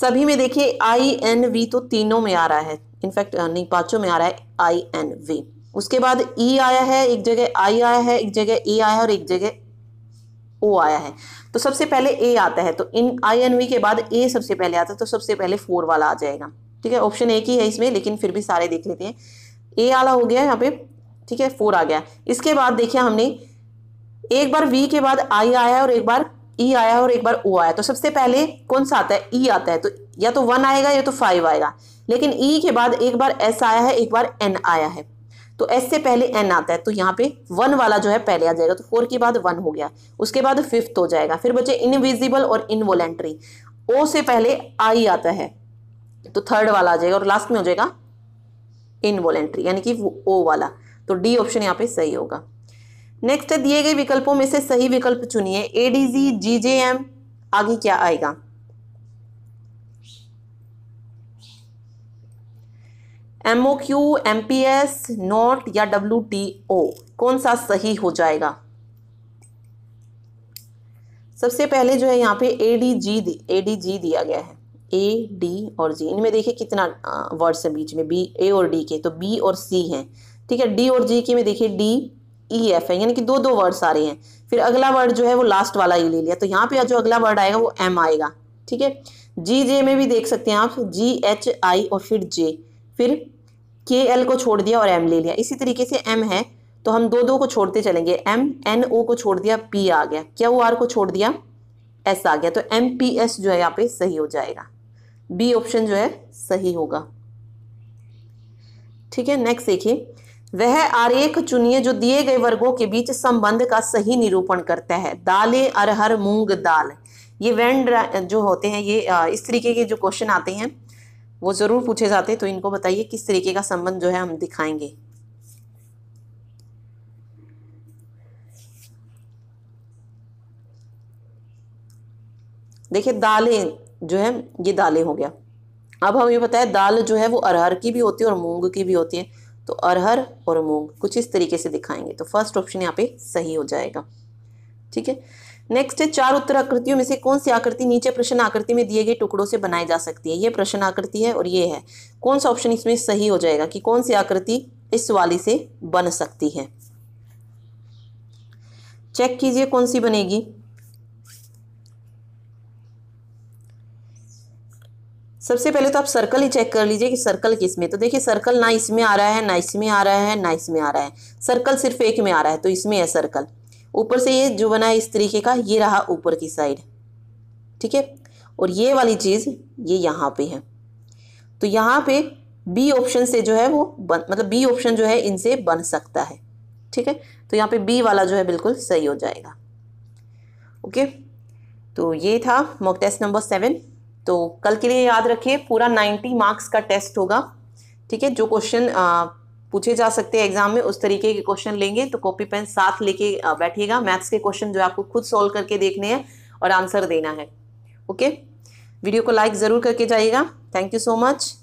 A: सभी में देखिए आई एन वी तो तीनों में आ रहा है इनफैक्ट नहीं पांचों में आ रहा है आई एन वी उसके बाद ई e आया है एक जगह आई आया है एक जगह ई e आया है और एक जगह ओ आया है तो सबसे पहले ए आता है तो इन आई एन वी के बाद ए सबसे पहले आता है तो सबसे पहले फोर वाला आ जाएगा ठीक है ऑप्शन ए की है इसमें लेकिन फिर भी सारे देख लेते हैं ए वाला हो गया यहाँ पे ठीक है फोर आ गया इसके बाद देखिए हमने एक बार वी के बाद आई आया और एक बार ई e आया और एक बार ओ आया तो सबसे पहले कौन सा आता है ई e आता है तो या तो वन आएगा या तो फाइव आएगा लेकिन ई e के बाद एक बार एस आया है एक बार एन आया है तो एस से पहले एन आता है तो यहाँ पे वन वाला जो है पहले आ जाएगा तो फोर के बाद वन हो गया उसके बाद फिफ्थ हो जाएगा फिर बचे इनविजिबल और इनवोलेंट्री ओ से पहले आई आता है तो थर्ड वाला आ जाएगा और लास्ट में हो जाएगा इनवोलेंट्री यानी कि ओ वाला तो डी ऑप्शन यहाँ पे सही होगा नेक्स्ट दिए गए विकल्पों में से सही विकल्प चुनिए ADG GJM G J M आगे क्या आएगा M O Q M P S not या डब्ल्यू टी ओ कौन सा सही हो जाएगा सबसे पहले जो है यहाँ पे A D G A D G दिया गया है ए डी और जी इनमें देखिए कितना वर्ड्स है बीच में बी ए और डी के तो बी और सी हैं ठीक है डी और जी के में देखिए डी ई एफ है यानी कि दो दो वर्ड्स आ रहे हैं फिर अगला वर्ड जो है वो लास्ट वाला ही ले लिया तो यहाँ पे जो अगला वर्ड आएगा वो एम आएगा ठीक है जी जे में भी देख सकते हैं आप जी एच आई और फिर जे फिर के एल को छोड़ दिया और एम ले लिया इसी तरीके से एम है तो हम दो दो को छोड़ते चलेंगे एम एन ओ को छोड़ दिया पी आ गया क्या वो आर को छोड़ दिया एस आ गया तो एम पी एस जो है यहाँ पे सही हो जाएगा बी ऑप्शन जो है सही होगा ठीक है नेक्स्ट देखिए वह आरेख चुनिए जो दिए गए वर्गों के बीच संबंध का सही निरूपण करता है दाले अरहर मूंग दाल ये वेन जो होते हैं ये इस तरीके के जो क्वेश्चन आते हैं वो ज़रूर पूछे जाते तो इनको बताइए किस तरीके का संबंध जो है हम दिखाएंगे देखिए दालें जो है ये दालें हो गया अब हमें बताया दाल जो है वो अरहर की भी होती है और मूंग की भी होती है तो अरहर और मूंग कुछ इस तरीके से दिखाएंगे तो फर्स्ट ऑप्शन यहाँ पे सही हो जाएगा ठीक है नेक्स्ट है चार उत्तर आकृतियों में से कौन सी आकृति नीचे प्रश्न आकृति में दिए गए टुकड़ों से बनाई जा सकती है ये प्रश्न आकृति है और ये है कौन सा ऑप्शन इसमें सही हो जाएगा कि कौन सी आकृति इस वाली से बन सकती है चेक कीजिए कौन सी बनेगी सबसे पहले तो आप सर्कल ही चेक कर लीजिए कि सर्कल किस में तो देखिए सर्कल ना इसमें आ रहा है ना इसमें आ रहा है ना इसमें आ रहा है सर्कल सिर्फ एक में आ रहा है तो इसमें है सर्कल ऊपर से ये जो बना है इस तरीके का ये रहा ऊपर की साइड ठीक है और ये वाली चीज़ ये यहाँ पे है तो यहाँ पे बी ऑप्शन से जो है वो बन मतलब बी ऑप्शन जो है इनसे बन सकता है ठीक है तो यहाँ पे बी वाला जो है बिल्कुल सही हो जाएगा ओके तो ये था मॉक टेस्ट नंबर सेवन तो कल के लिए याद रखिए पूरा नाइन्टी मार्क्स का टेस्ट होगा ठीक है जो क्वेश्चन पूछे जा सकते हैं एग्जाम में उस तरीके के क्वेश्चन लेंगे तो कॉपी पेन साथ लेके बैठिएगा मैथ्स के क्वेश्चन जो आपको खुद सॉल्व करके देखने हैं और आंसर देना है ओके वीडियो को लाइक ज़रूर करके जाइएगा थैंक यू सो मच